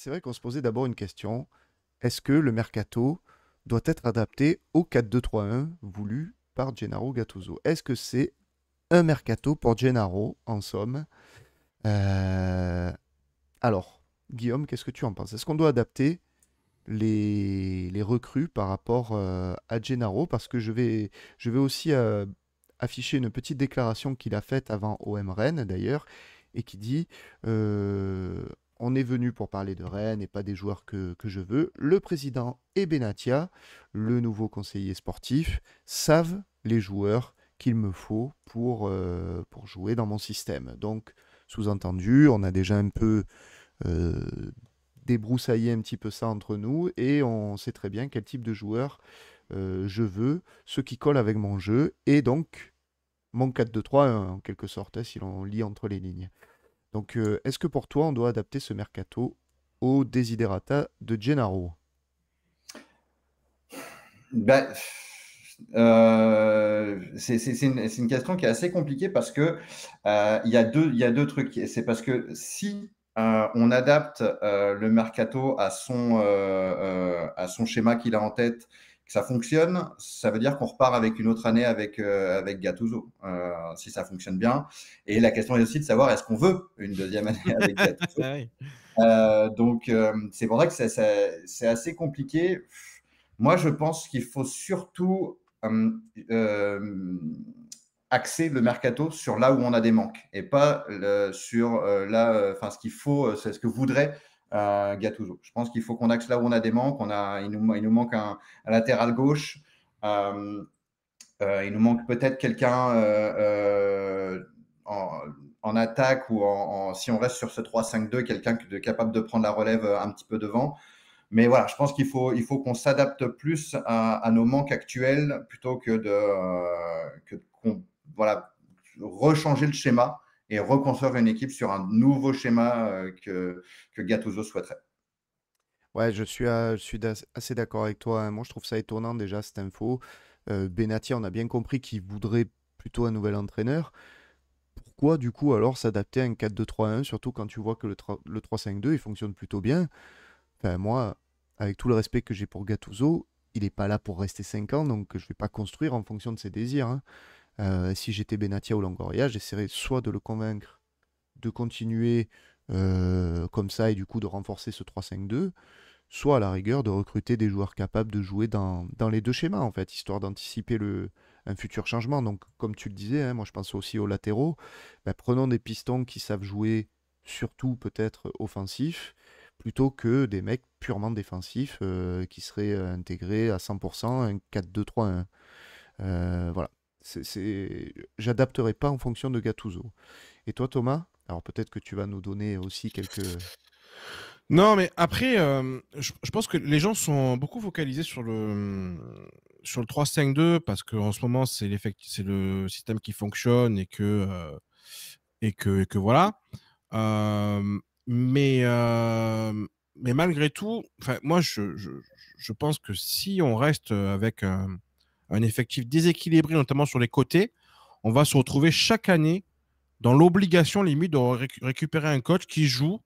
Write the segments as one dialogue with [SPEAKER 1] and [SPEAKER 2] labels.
[SPEAKER 1] c'est vrai qu'on se posait d'abord une question. Est-ce que le mercato doit être adapté au 4-2-3-1 voulu par Gennaro Gattuso Est-ce que c'est un mercato pour Gennaro, en somme euh, Alors, Guillaume, qu'est-ce que tu en penses Est-ce qu'on doit adapter les... recrues par rapport euh, à Gennaro Parce que je vais, je vais aussi euh, afficher une petite déclaration qu'il a faite avant OM Rennes, d'ailleurs, et qui dit on est venu pour parler de Rennes et pas des joueurs que, je veux. Le président et Benatia, le nouveau conseiller sportif, savent les joueurs qu'il me faut pour, euh, pour jouer dans mon système. Donc, sous-entendu, on a déjà un peu euh, débroussaillé un petit peu ça entre nous et on sait très bien quel type de joueur euh, je veux, ce qui colle avec mon jeu et donc mon 4-2-3 en quelque sorte, hein, si l'on lit entre les lignes. Donc, euh, est-ce que pour toi, on doit adapter ce mercato au desiderata de Gennaro
[SPEAKER 2] bah, euh, c'est une, question qui est assez compliquée parce que euh, il y, a deux, trucs. C'est parce que si on adapte le mercato à son schéma qu'il a en tête ça fonctionne, ça veut dire qu'on repart avec une autre année avec, euh, avec Gattuso, euh, si ça fonctionne bien. Et la question est aussi de savoir est-ce qu'on veut une deuxième année avec Gattuso. Ah euh, donc, c'est vrai que c'est assez compliqué. Moi, je pense qu'il faut surtout axer le mercato sur là où on a des manques et pas sur là, enfin, ce qu'il faut, c'est ce que voudrait euh, Je pense qu'il faut qu'on axe là où on a des manques. On a, il, nous, il nous manque un, latéral gauche. Euh, euh, il nous manque peut-être quelqu'un euh, en, attaque ou en, si on reste sur ce 3-5-2, quelqu'un capable de prendre la relève un petit peu devant. Mais voilà, je pense qu'il faut, il faut qu'on s'adapte plus à, nos manques actuels plutôt que de, que, voilà, rechanger le schéma et reconstruire une équipe sur un nouveau schéma euh, que, que Gattuso souhaiterait.
[SPEAKER 1] Ouais, je suis, euh, je suis assez d'accord avec toi. Hein. Moi, je trouve ça étonnant déjà cette info. Euh, Benatia, on a bien compris qu'il voudrait plutôt un nouvel entraîneur. Pourquoi du coup alors s'adapter à un 4-2-3-1, surtout quand tu vois que le, le 3-5-2 il fonctionne plutôt bien enfin, Moi, avec tout le respect que j'ai pour Gattuso, il n'est pas là pour rester 5 ans, donc je ne vais pas construire en fonction de ses désirs. Hein. Euh, si j'étais Benatia ou Longoria, j'essaierais soit de le convaincre de continuer euh, comme ça et du coup de renforcer ce 3-5-2, soit à la rigueur de recruter des joueurs capables de jouer dans, les deux schémas, en fait, histoire d'anticiper un futur changement. Donc, comme tu le disais, hein, moi je pense aussi aux latéraux. Ben, prenons des pistons qui savent jouer surtout peut-être offensif, plutôt que des mecs purement défensifs euh, qui seraient intégrés à 100% un 4-2-3-1. voilà c'est, j'adapterai pas en fonction de Gattuso. Et toi, Thomas Alors peut-être que tu vas nous donner aussi quelques.
[SPEAKER 3] Non, mais après, euh, je, pense que les gens sont beaucoup focalisés sur le sur le 3-5-2 parce qu'en ce moment c'est c'est le système qui fonctionne et que euh, et que, que voilà. Euh, mais mais malgré tout, moi je, je, je, pense que si on reste avec un effectif déséquilibré, notamment sur les côtés, on va se retrouver chaque année dans l'obligation limite de récupérer un coach qui joue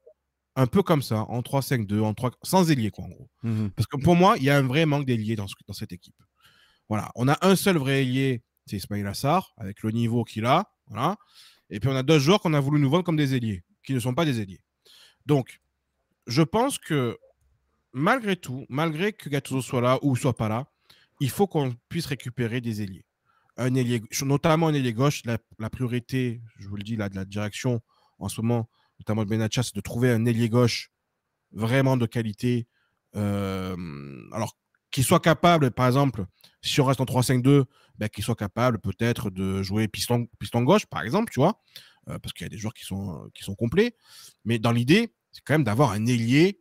[SPEAKER 3] un peu comme ça, en 3-5-2, en sans ailier, quoi, en gros. Mhm. Parce que pour moi, il y a un vrai manque d'ailier dans, cette équipe. Voilà, on a un seul vrai ailier, c'est Ismail Assar, avec le niveau qu'il a. Voilà. Et puis on a deux joueurs qu'on a voulu nous vendre comme des ailiers, qui ne sont pas des ailiers. Donc, je pense que malgré tout, malgré que Gattuso soit là ou soit pas là, il faut qu'on puisse récupérer des ailiers. Un ailier, notamment un ailier gauche, la, priorité, je vous le dis, là, de la direction en ce moment, notamment de Benatia, c'est de trouver un ailier gauche vraiment de qualité. Euh, alors, qu'il soit capable, par exemple, si on reste en 3-5-2, ben, qu'il soit capable peut-être de jouer piston, piston gauche, par exemple, tu vois, euh, parce qu'il y a des joueurs qui sont, qui sont complets. Mais dans l'idée, c'est quand même d'avoir un ailier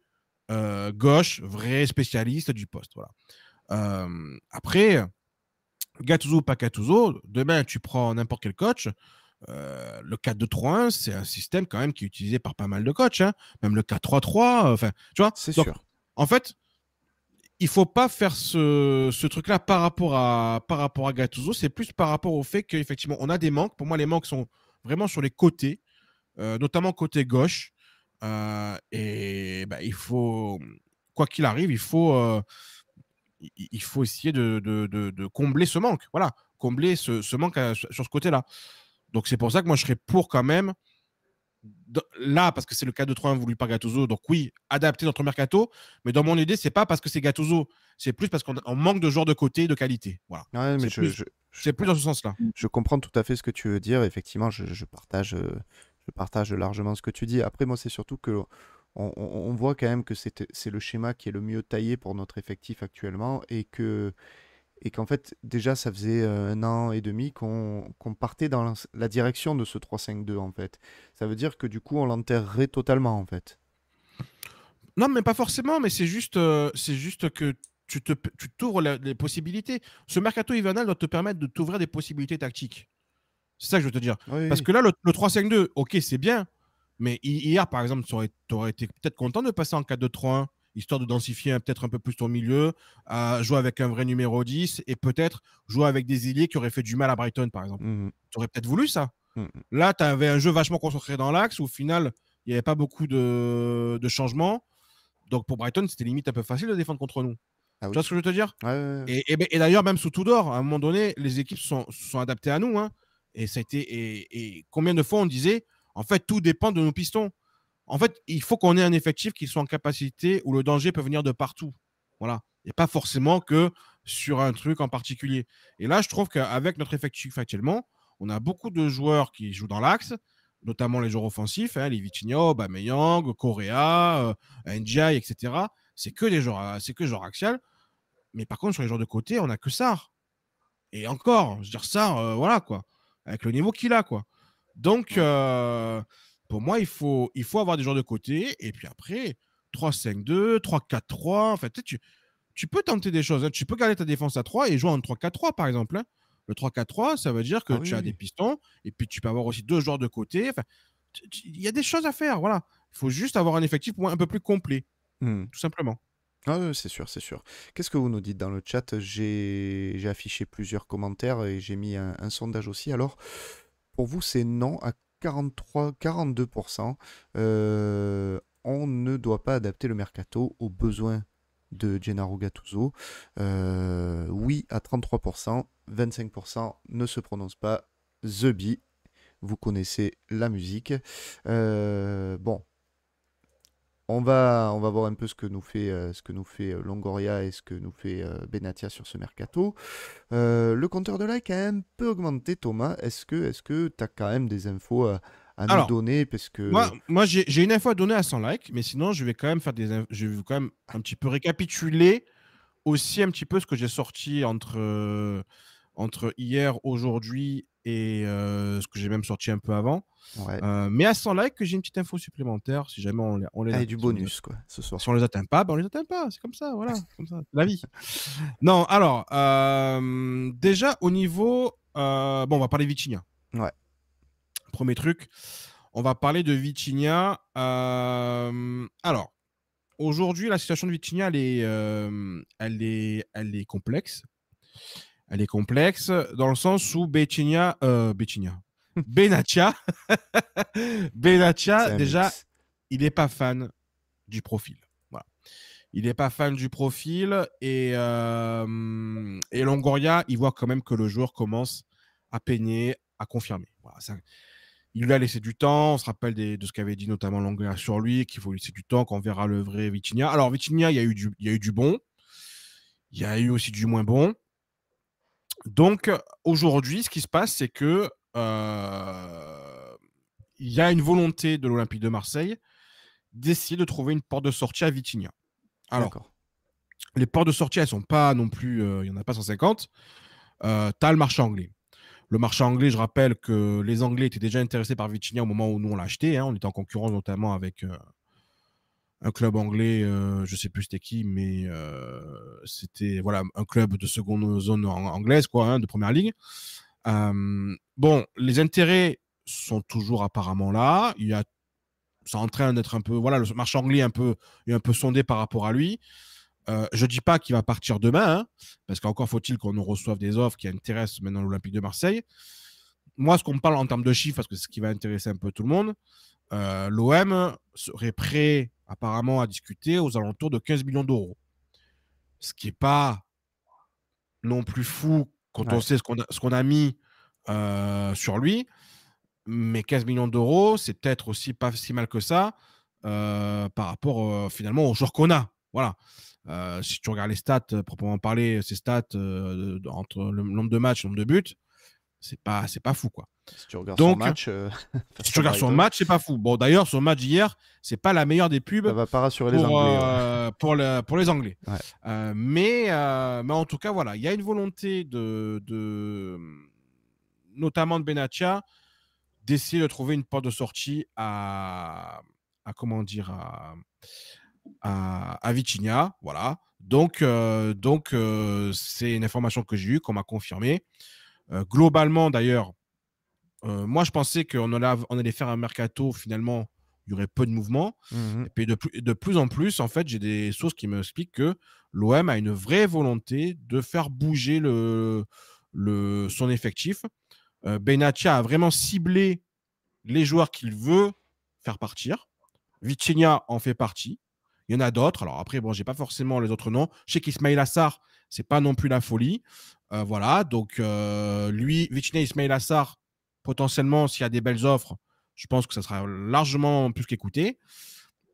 [SPEAKER 3] euh, gauche, vrai spécialiste du poste. Voilà. Euh, après, Gattuso ou pas Gattuso, demain tu prends n'importe quel coach, euh, le 4-2-3-1, c'est un système quand même qui est utilisé par pas mal de coachs, hein. même le 4-3-3, enfin, tu vois. C'est sûr. En fait, il faut pas faire ce, truc-là par rapport à par Gattuso, c'est plus par rapport au fait qu'effectivement on a des manques. Pour moi, les manques sont vraiment sur les côtés, euh, notamment côté gauche. et bah, il faut, quoi qu'il arrive, il faut il faut essayer de, combler ce manque. Voilà, combler ce, manque hein, sur ce côté-là. Donc c'est pour ça que moi je serais pour quand même, là, parce que c'est le cas de 3 1 voulu par Gattuso, donc oui, adapter notre mercato, mais dans mon idée, c'est pas parce que c'est Gattuso, c'est plus parce qu'on manque de joueurs de côté de qualité. Voilà. mais c'est, plus, plus, dans ce sens-là. Je comprends
[SPEAKER 1] tout à fait ce que tu veux dire, effectivement, je, partage, euh, je partage largement ce que tu dis. Après, moi, c'est surtout que on, voit quand même que c'est le schéma qui est le mieux taillé pour notre effectif actuellement et que et qu'en fait déjà ça faisait euh, un an et demi qu'on partait dans la, direction de ce 3-5-2 en fait. Ça veut dire que du coup on l'enterrerait totalement en fait.
[SPEAKER 3] Non mais pas forcément, mais c'est juste, euh, c'est juste que tu t'ouvres tu les possibilités. Ce mercato hivernal doit te permettre de t'ouvrir des possibilités tactiques. C'est ça que je veux te dire. Parce que là, le 3-5-2, ok, c'est bien, mais hier, par exemple, tu aurais, été peut-être content de passer en 4-2-3-1, histoire de densifier peut-être un peu plus ton milieu, jouer avec un vrai numéro 10 et peut-être jouer avec des ailiers qui auraient fait du mal à Brighton, par exemple. Mmh tu aurais peut-être voulu ça. Mmh Là, tu avais un jeu vachement concentré dans l'axe où, au final, il n'y avait pas beaucoup de, changements. Donc pour Brighton, c'était limite un peu facile de défendre contre nous. Ah tu vois ce que je veux te dire ben, Et, d'ailleurs, même sous Tudor, à un moment donné, les équipes sont, sont adaptées à nous. Hein. Et ça a et, combien de fois on disait en fait, tout dépend de nos pistons. En fait, il faut qu'on ait un effectif qui soit en capacité où le danger peut venir de partout. Voilà. Et pas forcément que sur un truc en particulier. Et là, je trouve qu'avec notre effectif actuellement, on a beaucoup de joueurs qui jouent dans l'axe, notamment les joueurs offensifs, hein, les Vitigno, Bameyang, Korea, euh, etc. C'est que des joueurs, euh, c'est que axial. Mais par contre, sur les joueurs de côté, on a que ça. Et encore, je veux dire ça euh, voilà quoi, avec le niveau qu'il a quoi. Donc, euh, pour moi, il faut, il faut avoir des joueurs de côté. Et puis après, 3-5-2, 3-4-3. En fait, tu, peux tenter des choses. Hein. Tu peux garder ta défense à 3 et jouer en 3-4-3, par exemple. Hein. Le 3-4-3, ça veut dire que ah tu as des pistons. Et puis, tu peux avoir aussi deux joueurs de côté. il y a des choses à faire. Voilà. Il faut juste avoir un effectif un peu plus complet. Hmm. Tout simplement. Ah c'est sûr, c'est sûr. Qu'est-ce
[SPEAKER 1] que vous nous dites dans le chat J'ai affiché plusieurs commentaires et j'ai mis un, un, sondage aussi. Alors, pour vous, c'est non à 43, 42%. Euh, on ne doit pas adapter le mercato aux besoins de Gennaro Gattuso. Euh, oui à 33%, 25% ne se prononce pas. The Bee, vous connaissez la musique. Euh, bon, on va, on va voir un peu ce que nous fait, euh, ce que nous fait euh, Longoria et ce que nous fait euh, Benatia sur ce mercato. le compteur de likes a un peu augmenté, Thomas. Est-ce que tu as quand même des infos à, nous donner parce que...
[SPEAKER 3] Moi, j'ai une info à donner à 100 likes, mais sinon, je vais quand même, faire des, je vais quand même un petit peu récapituler aussi un petit peu ce que j'ai sorti entre entre hier, aujourd'hui et euh, ce que j'ai même sorti un peu avant. Euh, mais à 100 likes, j'ai une petite info supplémentaire si jamais on, les. Ah, du bonus, quoi, ce soir. Si on les atteint pas, ben on les atteint pas. C'est comme ça, voilà. comme ça, la vie. non, alors, euh, déjà, au niveau. bon, on va parler Vitinha. Ouais. Premier truc, on va parler de Vitigna. alors, aujourd'hui, la situation de Vitinha, elle elle est, elle est complexe elle est complexe dans le sens où Bettinia, euh, Benacha. Benatia, déjà, il n'est pas fan du profil. Il n'est pas fan du profil euh, et, Longoria, il voit quand même que le joueur commence à peigner, à confirmer. il lui a laissé du temps. On se rappelle de ce qu'avait dit notamment Longoria sur lui, qu'il faut laisser du temps, qu'on verra le vrai Vitinia. Alors, Vitinia, il y a eu du, il y a eu du bon. Il y a eu aussi du moins bon. Donc aujourd'hui, ce qui se passe, c'est que il y a une volonté de l'Olympique de Marseille d'essayer de trouver une porte de sortie à Vitigna. Alors, les portes de sortie, elles sont pas non plus, il n'y en a pas 150. Euh, tu as le marché anglais. Le marché anglais, je rappelle que les Anglais étaient déjà intéressés par Vitigna au moment où nous on l'a acheté. Hein. on était en concurrence notamment avec, un club anglais, je euh, je sais plus c'était qui, mais euh, c'était voilà un club de seconde zone anglaise, quoi, hein, de première ligue. Euh, bon, les intérêts sont toujours apparemment là. Il y a, ça en train d'être un peu, voilà, le marché anglais un peu, est un peu sondé par rapport à lui. je dis pas qu'il va partir demain, hein, parce qu'encore faut-il qu'on nous reçoive des offres qui intéressent maintenant l'Olympique de Marseille. Moi, ce qu'on parle en termes de chiffres, parce que c'est ce qui va intéresser un peu tout le monde, l'OM serait prêt apparemment à discuter aux alentours de 15 millions d'euros. Ce qui n'est pas non plus fou quand on sait ce qu'on a, a, mis euh, sur lui. Mais 15 millions d'euros, c'est peut-être aussi pas si mal que ça euh, par rapport euh, finalement au joueurs qu'on a. Voilà. si tu regardes les stats, proprement parler, ces stats entre le nombre de matchs, le nombre de buts, c'est pas, pas fou. quoi.
[SPEAKER 1] Si tu regardes son match, euh, si son match,
[SPEAKER 3] c'est pas fou. Bon, d'ailleurs, son match hier, c'est pas la meilleure des pubs. Ça va pas rassurer les Anglais. Euh, pour, les Anglais. Euh, mais, en tout cas, voilà, il y a une volonté de, notamment de Benatia, d'essayer de trouver une porte de sortie à, à comment dire, à, à, voilà. Donc, donc c'est une information que j'ai eue, qu'on m'a confirmée. globalement, d'ailleurs euh, moi, je pensais qu'on allait, on allait faire un mercato, finalement, il y aurait peu de mouvement. Mhm. Et puis de, plus, en plus, en fait, j'ai des sources qui m'expliquent que l'OM a une vraie volonté de faire bouger le, le, son effectif. Euh, Benatia a vraiment ciblé les joueurs qu'il veut faire partir. Vitinha en fait partie. Il y en a d'autres. Alors après, bon, j'ai pas forcément les autres noms. Je sais qu'Ismail Assar, c'est pas non plus la folie. Euh, voilà, donc lui, Vitinha Ismail Assar, potentiellement, s'il y a des belles offres, je pense que ça sera largement plus qu'écouté.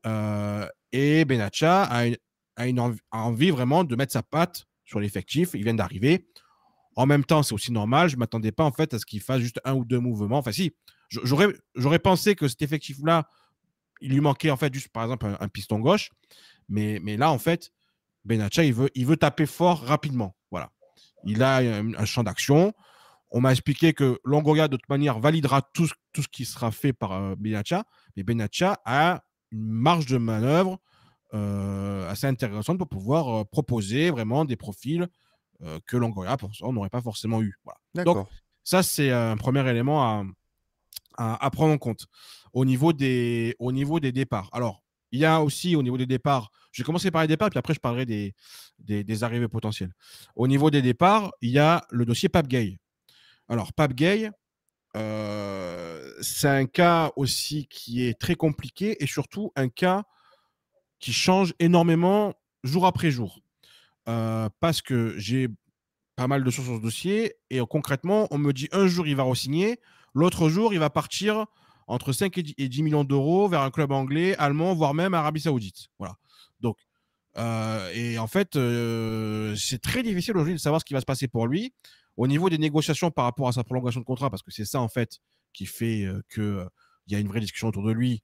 [SPEAKER 3] Euh, et Benacha a, envie vraiment de mettre sa patte sur l'effectif. Il vient d'arriver. En même temps, c'est aussi normal. Je ne m'attendais pas en fait à ce qu'il fasse juste un ou deux mouvements. Enfin, si, j'aurais pensé que cet effectif-là, il lui manquait en fait juste par exemple un, piston gauche. Mais, mais, là, en fait, Benatia, il veut, il veut taper fort rapidement. Voilà. Il a un champ d'action. On m'a expliqué que Longoria, de toute manière, validera tout, ce qui sera fait par euh, Mais Benatia a une marge de manœuvre euh, assez intéressante pour pouvoir euh, proposer vraiment des profils euh, que Longoria, pour n'aurait pas forcément eu. Donc, ça, c'est un premier élément à, prendre en compte au niveau des, au niveau des départs. Alors, il y a aussi au niveau des départs, je vais commencer par les départs, puis après je parlerai des, des, des arrivées potentielles. Au niveau des départs, il y a le dossier Pape Gay. Alors, Pape Gay, euh, c'est un cas aussi qui est très compliqué et surtout un cas qui change énormément jour après jour. Euh, parce que j'ai pas mal de sources sur ce dossier et concrètement, on me dit un jour il va re-signer, l'autre jour il va partir entre 5 et 10 millions d'euros vers un club anglais, allemand, voire même Arabie Saoudite. Voilà. Donc, euh, et en fait, c'est très difficile aujourd'hui de savoir ce qui va se passer pour lui. Au niveau des négociations par rapport à sa prolongation de contrat, parce que c'est ça en fait qui fait euh, qu'il euh, y a une vraie discussion autour de lui,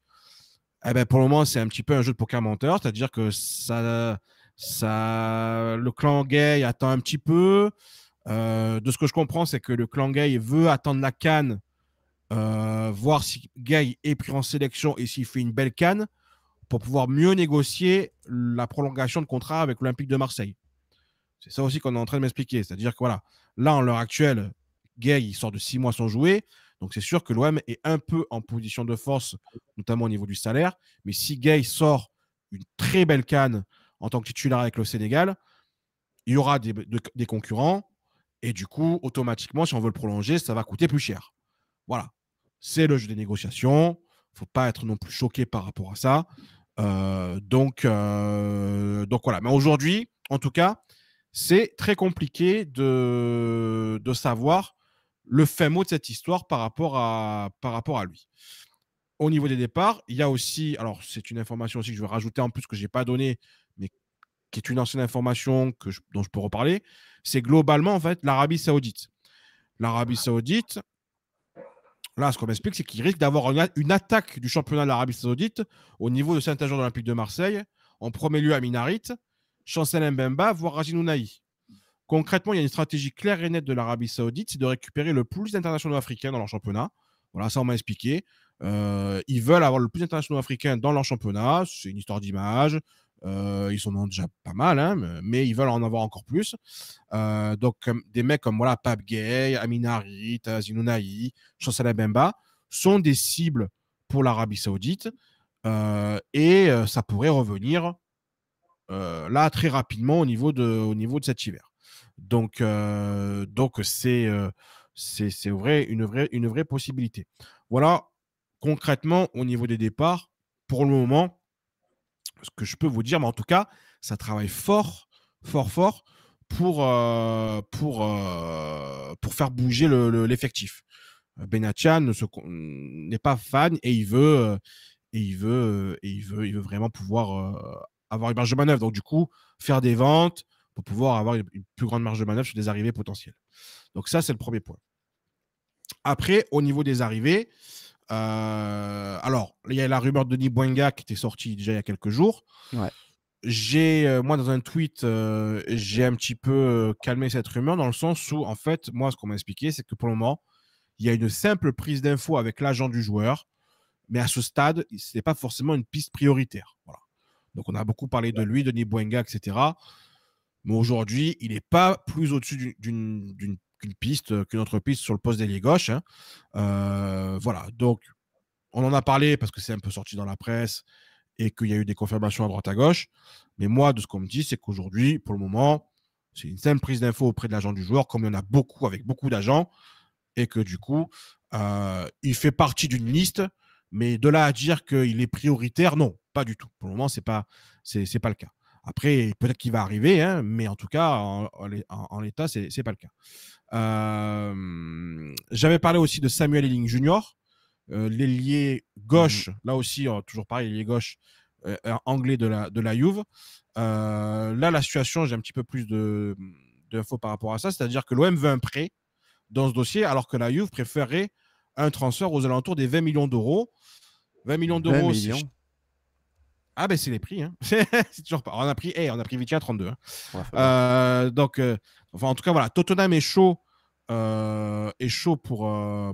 [SPEAKER 3] eh ben, pour le moment, c'est un petit peu un jeu de poker menteur, c'est-à-dire que ça, ça, le clan gay attend un petit peu. Euh, de ce que je comprends, c'est que le clan gay veut attendre la canne, voir si gay est pris en sélection et s'il fait une belle canne pour pouvoir mieux négocier la prolongation de contrat avec l'Olympique de Marseille. C'est ça aussi qu'on est en train de m'expliquer. C'est-à-dire que voilà, là, en l'heure actuelle, Gay, sort de six mois sans jouer. Donc c'est sûr que l'OM est un peu en position de force, notamment au niveau du salaire. Mais si Gay sort une très belle canne en tant que titulaire avec le Sénégal, il y aura des, concurrents. Et du coup, automatiquement, si on veut le prolonger, ça va coûter plus cher. Voilà. C'est le jeu des négociations. Il ne faut pas être non plus choqué par rapport à ça. Euh, donc, euh, donc voilà. Mais aujourd'hui, en tout cas, c'est très compliqué de, de, savoir le fin mot de cette histoire par rapport à, par rapport à lui. Au niveau des départs, il y a aussi, alors c'est une information aussi que je vais rajouter en plus que je n'ai pas donnée, mais qui est une ancienne information que dont je peux reparler, c'est globalement en fait l'Arabie Saoudite. L'Arabie Saoudite, là ce qu'on m'explique, c'est qu'il risque d'avoir une, une, attaque du championnat de l'Arabie Saoudite au niveau de Saint-Agent de l'Olympique de Marseille, en premier lieu à Minarit, Chancel Mbemba, voire Rajin Concrètement, il y a une stratégie claire et nette de l'Arabie Saoudite, c'est de récupérer le plus d'internationaux africains dans leur championnat. Voilà, ça on m'a expliqué. Euh, ils veulent avoir le plus d'internationaux africains dans leur championnat. C'est une histoire d'image. Euh, ils en ont déjà pas mal, hein, mais ils veulent en avoir encore plus. Euh, donc, des mecs comme voilà, Pape Gay, Harit, Zinounaï, Chancel Mbemba sont des cibles pour l'Arabie Saoudite. et ça pourrait revenir euh, là très rapidement au niveau de, au niveau de cet hiver. Donc, euh, donc euh, c'est vrai, une, vraie, une vraie possibilité. Voilà, concrètement, au niveau des départs, pour le moment, ce que je peux vous dire, mais en tout cas, ça travaille fort, fort, fort pour, pour, pour faire bouger l'effectif. Benatia Benatian n'est pas fan et il veut, et il veut, et il veut, il veut vraiment pouvoir avoir une marge de manœuvre. Donc, du coup, faire des ventes pour pouvoir avoir une, plus grande marge de manœuvre sur des arrivées potentielles. Donc, ça, c'est le premier point. Après, au niveau des arrivées, euh, alors, il y a la rumeur de Denis qui était sortie déjà il y a quelques jours. J'ai, euh, moi, dans un tweet, euh, j'ai un petit peu calmé cette rumeur dans le sens où, en fait, moi, ce qu'on m'a expliqué, c'est que pour le moment, il y a une simple prise d'info avec l'agent du joueur, mais à ce stade, ce n'est pas forcément une piste prioritaire. Voilà. Donc on a beaucoup parlé de lui, Denis Nibuenga, etc. Mais aujourd'hui, il n'est pas plus au-dessus d'une piste, euh, qu'une autre piste sur le poste d'ailier gauche. Hein. Euh, voilà, donc on en a parlé parce que c'est un peu sorti dans la presse et qu'il y a eu des confirmations à droite à gauche. Mais moi, de ce qu'on me dit, c'est qu'aujourd'hui, pour le moment, c'est une simple prise d'info auprès de l'agent du joueur, comme il y en a beaucoup avec beaucoup d'agents, et que du coup, euh, il fait partie d'une liste mais de là à dire qu'il est prioritaire, non, pas du tout. Pour le moment, ce n'est pas, c'est, pas le cas. Après, peut-être qu'il va arriver, hein, mais en tout cas, en, l'état, ce n'est pas le cas. Euh, j'avais parlé aussi de Samuel Elling Junior, euh, l'ailier gauche, mmh là aussi, a oh, toujours pareil, l'ailier gauche euh, anglais de la, de la Juve. là, la situation, j'ai un petit peu plus de, d'infos par rapport à ça, c'est-à-dire que l'OM veut un prêt dans ce dossier, alors que la Juve préférerait un transfert aux alentours des 20 millions d'euros. 20 millions d'euros. Ah ben c'est les prix. Hein. c'est toujours pas. On a pris, hey, eh, on a pris Vitia hein. 32. Euh, donc, euh, enfin, en tout cas, voilà, Tottenham est chaud, euh, chaud pour,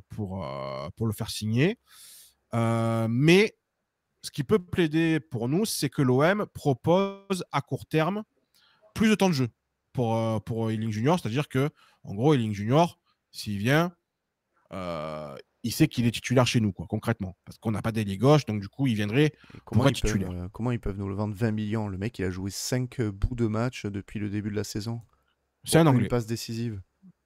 [SPEAKER 3] pour, pour le faire signer. mais ce qui peut plaider pour nous, c'est que l'OM propose à court terme plus de temps de jeu pour, pour Ealing Junior. C'est-à-dire que, en gros, Ealing Junior, s'il vient, il sait qu'il est titulaire chez nous, quoi, concrètement. Parce qu'on n'a pas d'ailier gauche, donc du coup, il viendrait comment pour être euh,
[SPEAKER 1] comment ils peuvent nous le vendre 20 millions Le mec, il a joué 5 bouts de match depuis le début de la saison.
[SPEAKER 3] C'est un anglais. Une passe décisive.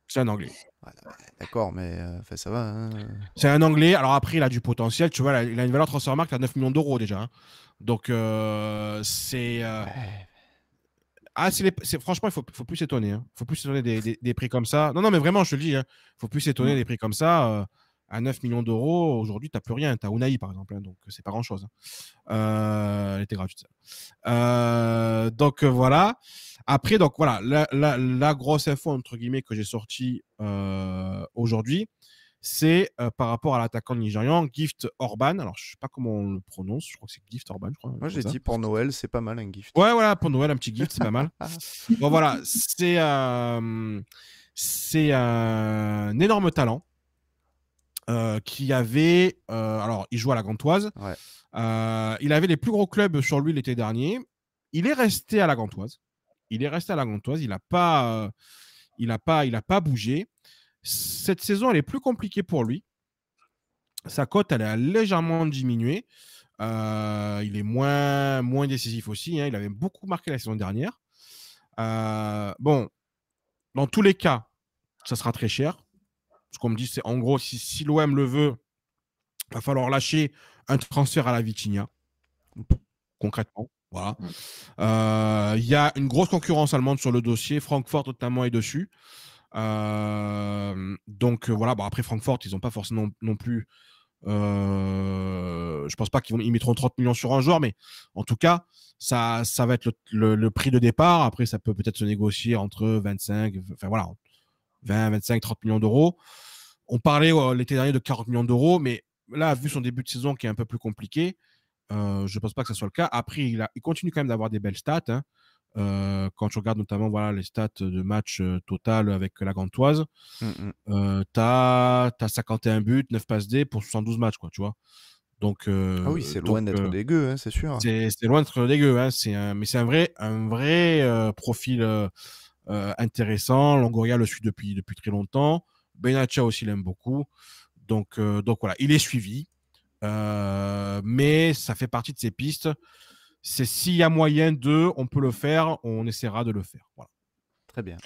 [SPEAKER 3] C'est un anglais. Ah, d'accord,
[SPEAKER 1] mais euh, ça va.
[SPEAKER 3] Hein. C'est un anglais. Alors après, il a du potentiel. Tu vois, il a une valeur marque à 9 millions d'euros déjà. Hein. Donc, euh, ah, c'est. franchement, il faut, faut plus s'étonner. ne hein. faut plus s'étonner des, prix comme ça. Non, non, mais vraiment, je te le dis. faut plus s'étonner des prix comme ça à 9 millions d'euros, aujourd'hui, tu n'as plus rien. Tu as Unai, par exemple, hein, donc c'est pas grand-chose. Hein. Euh, elle était gratuite. Euh, donc euh, voilà. Après, donc voilà, la, grosse info, entre guillemets, que j'ai sortie aujourd'hui, c'est par rapport à l'attaquant nigérian Gift Orban. Alors, je sais pas comment on le prononce, je crois que c'est Gift Orban, je crois. Moi, j'ai dit
[SPEAKER 1] pour Noël, c'est pas mal un gift.
[SPEAKER 3] Ouais, voilà, pour Noël, un petit gift, c'est pas mal. bon, voilà, c'est c'est un énorme talent euh, qui avait. Euh, alors, il joue à la Gantoise. Euh, il avait les plus gros clubs sur lui l'été dernier. Il est resté à la Gantoise. Il est resté à la Gantoise. Il n'a pas, il a pas, il a pas bougé. Cette saison, elle est plus compliquée pour lui. Sa cote, elle a légèrement diminué. il est moins, moins décisif aussi. Hein. Il avait beaucoup marqué la saison dernière. bon, dans tous les cas, ça sera très cher. Ce qu'on me dit, c'est en gros, si, l'OM le veut, il va falloir lâcher un transfert à la Vitinia. Mm. concrètement. Voilà. Mm. Euh, il y a une grosse concurrence allemande sur le dossier. Francfort, notamment, est dessus. Euh, donc, euh, voilà. après, Francfort, ils n'ont pas forcément non plus. Je je pense pas qu'ils mettront 30 millions sur un joueur, mais en tout cas, ça, ça va être le, le prix de départ. Après, ça peut peut-être se négocier entre 25. Enfin, voilà. 20, 25, 30 millions d'euros. On parlait l'été dernier de 40 millions d'euros, mais là, vu son début de saison qui est un peu plus compliqué, euh, je ne pense pas que ce soit le cas. Après, il, continue quand même d'avoir des belles stats. Hein. Euh, quand tu regardes notamment voilà, les stats de match euh, total avec la Gantoise, tu as, 51 buts, 9 passes D pour 72 matchs, quoi, tu vois. Donc, ah oui, c'est loin d'être dégueu, hein, c'est sûr. C'est loin d'être dégueu, hein. mais c'est un vrai, un vrai profil euh, intéressant. Longoria le suit depuis, depuis très longtemps. Benacha aussi l'aime beaucoup. Donc, euh, donc voilà, il est suivi. Euh, mais ça fait partie de ses pistes. C'est s'il y a moyen de, on peut le faire, on essaiera de le faire. Voilà. Très bien.